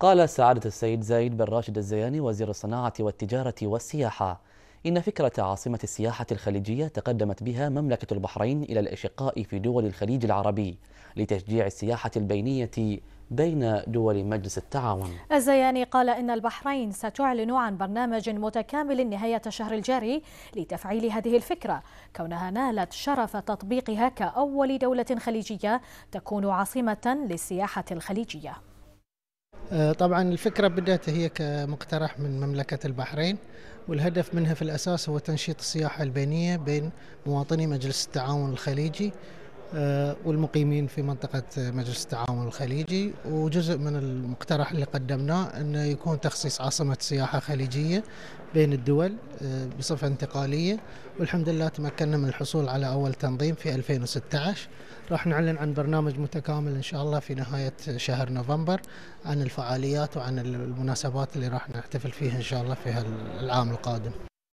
قال سعادة السيد زايد بن راشد الزياني وزير الصناعة والتجارة والسياحة إن فكرة عاصمة السياحة الخليجية تقدمت بها مملكة البحرين إلى الأشقاء في دول الخليج العربي لتشجيع السياحة البينية بين دول مجلس التعاون الزياني قال إن البحرين ستعلن عن برنامج متكامل نهاية الشهر الجاري لتفعيل هذه الفكرة كونها نالت شرف تطبيقها كأول دولة خليجية تكون عاصمة للسياحة الخليجية آه، طبعا الفكرة بدأت هي كمقترح من مملكة البحرين والهدف منها في الأساس هو تنشيط السياحة البينية بين مواطني مجلس التعاون الخليجي آه، والمقيمين في منطقة مجلس التعاون الخليجي وجزء من المقترح اللي قدمناه أنه يكون تخصيص عاصمة سياحة خليجية بين الدول آه، بصفة انتقالية والحمد لله تمكنا من الحصول على أول تنظيم في 2016 راح نعلن عن برنامج متكامل إن شاء الله في نهاية شهر نوفمبر عن الفعاليات وعن المناسبات اللي راح نحتفل فيها إن شاء الله في العام القادم